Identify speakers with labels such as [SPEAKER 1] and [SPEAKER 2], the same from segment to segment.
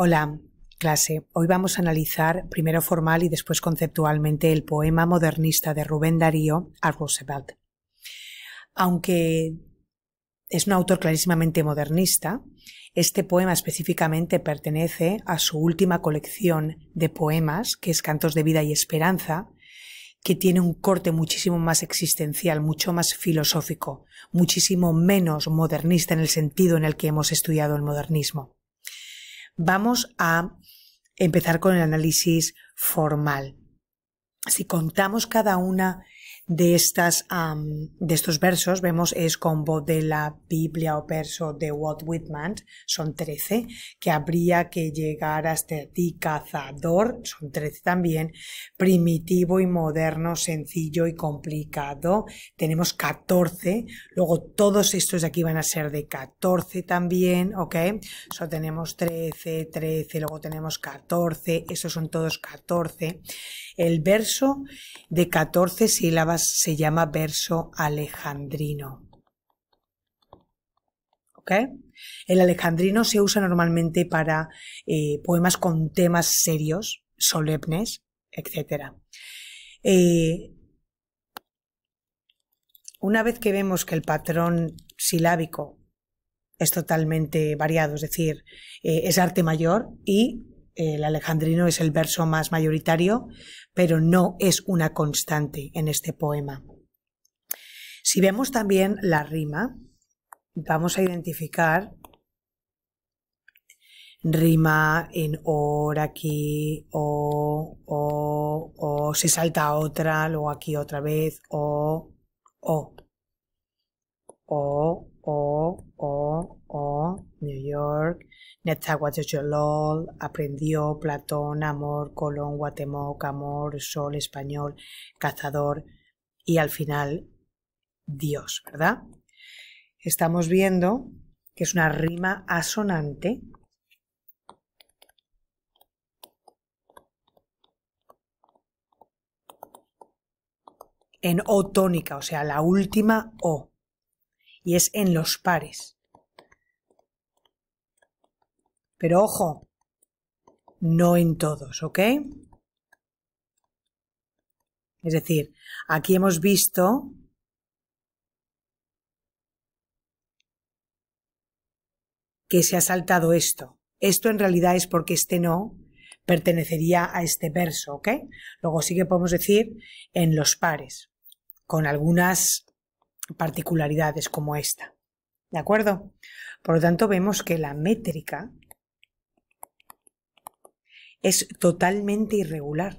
[SPEAKER 1] Hola, clase. Hoy vamos a analizar primero formal y después conceptualmente el poema modernista de Rubén Darío a Roosevelt. Aunque es un autor clarísimamente modernista, este poema específicamente pertenece a su última colección de poemas, que es Cantos de Vida y Esperanza, que tiene un corte muchísimo más existencial, mucho más filosófico, muchísimo menos modernista en el sentido en el que hemos estudiado el modernismo. Vamos a empezar con el análisis formal. Si contamos cada una de, estas, de estos versos, vemos es combo de la Biblia o verso de Walt Whitman, son trece, que habría que llegar hasta ti, cazador, son trece también, primitivo y moderno, sencillo y complicado, tenemos catorce, luego todos estos de aquí van a ser de catorce también, ¿ok? solo tenemos trece, trece, luego tenemos catorce, estos son todos catorce, el verso de 14 sílabas se llama verso alejandrino. El alejandrino se usa normalmente para eh, poemas con temas serios, solemnes, etc. Eh, una vez que vemos que el patrón silábico es totalmente variado, es decir, eh, es arte mayor y el alejandrino es el verso más mayoritario, pero no es una constante en este poema. Si vemos también la rima, vamos a identificar rima en or aquí, o, o, o, se salta otra, luego aquí otra vez, o, o, o, o, o, o, New York, Netzahuatlol aprendió Platón, Amor, Colón, Guatemoc, Amor, Sol, Español, Cazador y al final Dios, ¿verdad? Estamos viendo que es una rima asonante en O tónica, o sea, la última O. Y es en los pares. Pero ojo, no en todos, ¿ok? Es decir, aquí hemos visto que se ha saltado esto. Esto en realidad es porque este no pertenecería a este verso, ¿ok? Luego sí que podemos decir en los pares, con algunas particularidades como esta. ¿De acuerdo? Por lo tanto, vemos que la métrica es totalmente irregular.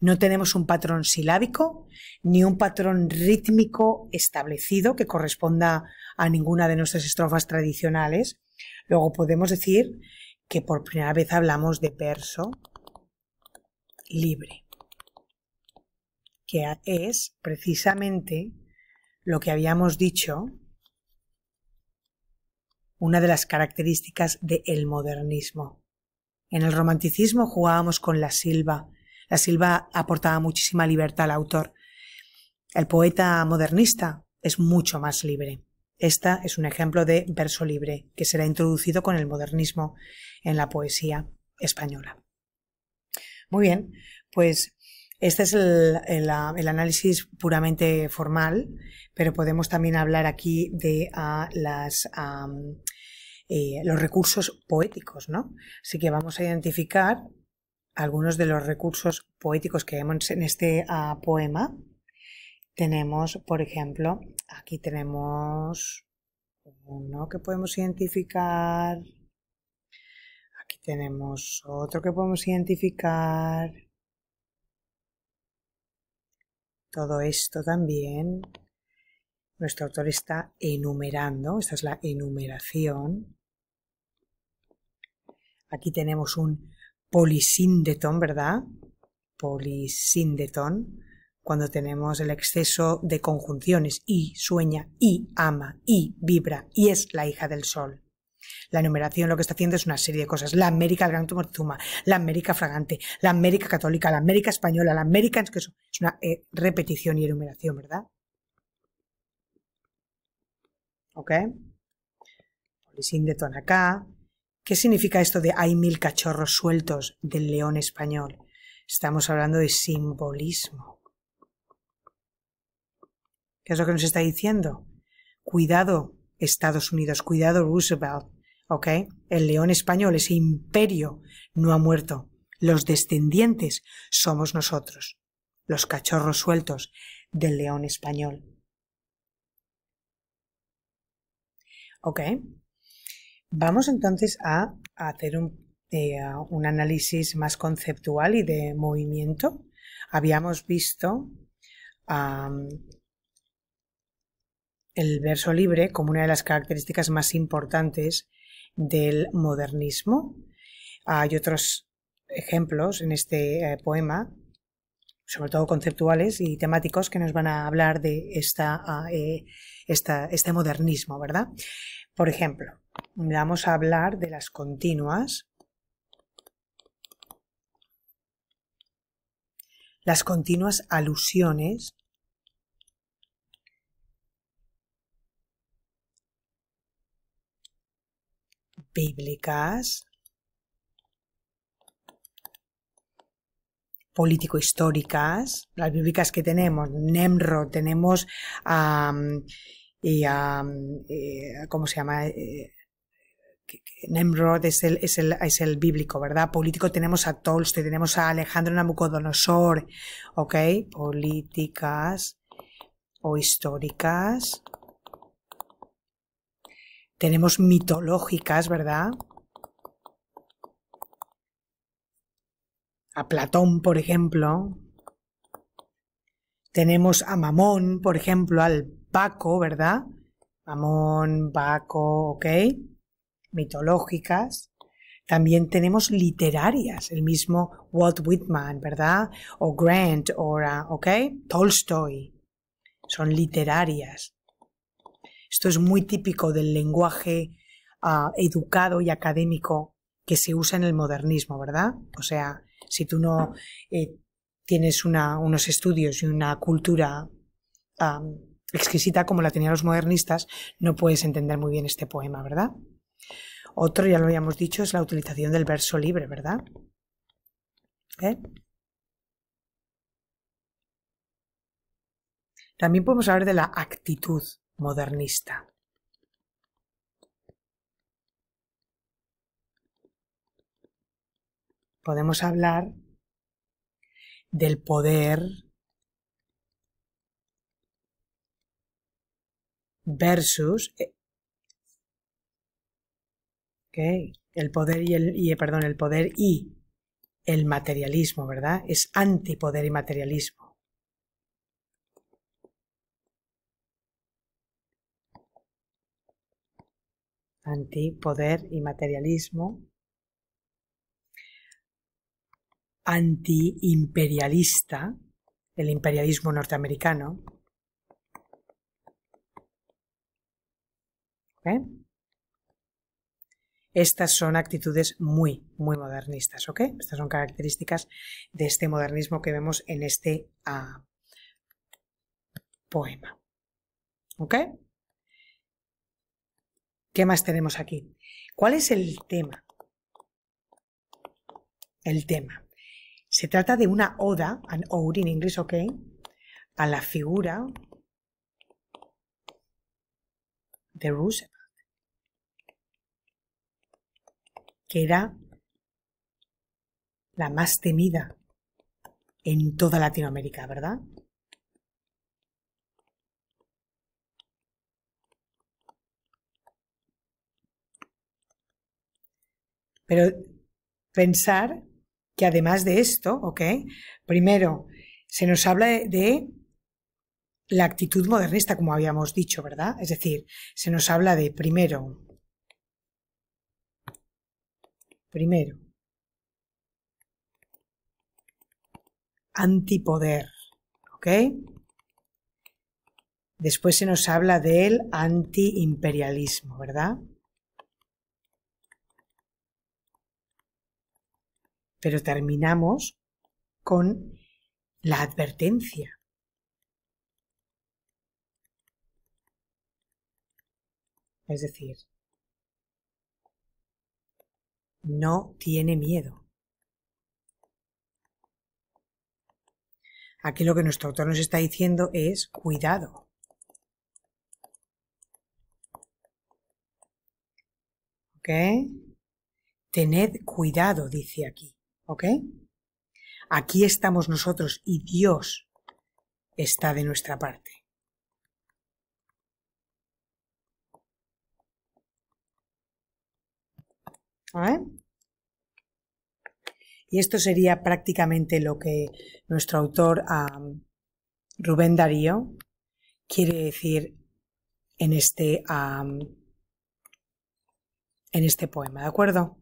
[SPEAKER 1] No tenemos un patrón silábico ni un patrón rítmico establecido que corresponda a ninguna de nuestras estrofas tradicionales. Luego podemos decir que por primera vez hablamos de verso libre, que es precisamente lo que habíamos dicho, una de las características del modernismo. En el romanticismo jugábamos con la silva. La silva aportaba muchísima libertad al autor. El poeta modernista es mucho más libre. Esta es un ejemplo de verso libre que será introducido con el modernismo en la poesía española. Muy bien, pues este es ah, el, análisis puramente formal, pero podemos también hablar aquí de ah, las, eh, los recursos poéticos, ¿no? Así que vamos a identificar algunos de los recursos poéticos que vemos en este ah, poema. Tenemos, por ejemplo, aquí tenemos uno que podemos identificar. Aquí tenemos otro que podemos identificar. Todo esto también nuestro autor está enumerando, esta es la enumeración. Aquí tenemos un polisíndeton, ¿verdad? Polisíndeton, cuando tenemos el exceso de conjunciones y sueña y ama y vibra y es la hija del sol. La enumeración lo que está haciendo es una serie de cosas. La América del Gran tumorzuma, la América Fragante, la América Católica, la América Española, la América... Es una eh, repetición y enumeración, ¿verdad? ¿Ok? Polisín de ¿Qué significa esto de hay mil cachorros sueltos del león español? Estamos hablando de simbolismo. ¿Qué es lo que nos está diciendo? Cuidado, Estados Unidos, cuidado Roosevelt, el león español, ese imperio, no ha muerto. Los descendientes somos nosotros, los cachorros sueltos del león español. Vamos entonces a, hacer eh, un, análisis más conceptual y de movimiento. Habíamos visto el verso libre como una de las características más importantes del modernismo. Hay otros ejemplos en este eh, poema, sobre todo conceptuales y temáticos, que nos van a hablar de ah, eh, este modernismo, ¿verdad? Por ejemplo, vamos a hablar de las continuas. Las continuas alusiones bíblicas, político-históricas, las bíblicas que tenemos, Nemrod, tenemos a... y eh, ¿cómo se llama? Eh, Nemrod es el, bíblico, ¿verdad? Político tenemos a Tolstoy, tenemos a Alejandro Nabucodonosor, ¿ok? Políticas o históricas tenemos mitológicas, ¿verdad? A Platón, por ejemplo. Tenemos a Mamón, por ejemplo, al Paco, ¿verdad? Mamón, Paco, ¿ok? Mitológicas. También tenemos literarias, el mismo Walt Whitman, ¿verdad? O Grant, o, ¿ok? Tolstoy. Son literarias. Esto es muy típico del lenguaje ah, educado y académico que se usa en el modernismo, ¿verdad? O sea, si tú no eh, tienes unos estudios y una cultura exquisita como la tenían los modernistas, no puedes entender muy bien este poema, ¿verdad? Otro, ya lo habíamos dicho, es la utilización del verso libre, ¿verdad? ¿Eh? También podemos hablar de la actitud, modernista. Podemos hablar del poder versus eh, el poder y el perdón el poder y el materialismo verdad es antipoder y materialismo anti-poder y materialismo, Antiimperialista el imperialismo norteamericano. ¿Eh? Estas son actitudes muy, muy modernistas, ¿ok? Estas son características de este modernismo que vemos en este ah, poema. ¿Ok? ¿Qué más tenemos aquí? ¿Cuál es el tema? El tema. Se trata de una oda, an ode in English, ok, a la figura de Roosevelt, que era la más temida en toda Latinoamérica, ¿verdad? Pero pensar que además de esto, ¿ok? Primero, se nos habla de, la actitud modernista, como habíamos dicho, ¿verdad? Es decir, se nos habla de primero, primero, antipoder, ¿ok? Después se nos habla del antiimperialismo, ¿verdad? pero terminamos con la advertencia. Es decir, no tiene miedo. Aquí lo que nuestro autor nos está diciendo es cuidado. ¿Ok? Tened cuidado, dice aquí. ¿Ok? Aquí estamos nosotros y Dios está de nuestra parte. Y esto sería prácticamente lo que nuestro autor Rubén Darío quiere decir en este, en este poema, ¿de acuerdo?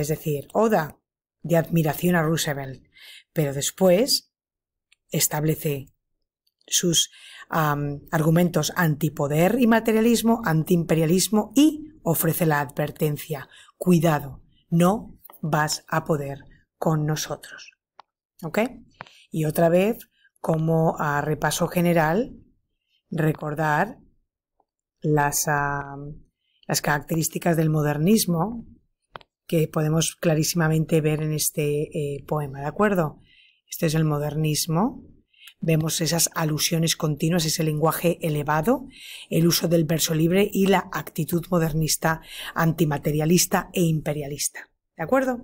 [SPEAKER 1] es decir, oda de admiración a Roosevelt, pero después establece sus argumentos antipoder y materialismo, antiimperialismo y ofrece la advertencia, cuidado, no vas a poder con nosotros. Y otra vez, como a repaso general, recordar las características del modernismo, que podemos clarísimamente ver en este eh, poema, ¿de acuerdo? Este es el modernismo. Vemos esas alusiones continuas, ese lenguaje elevado, el uso del verso libre y la actitud modernista, antimaterialista e imperialista. ¿De acuerdo?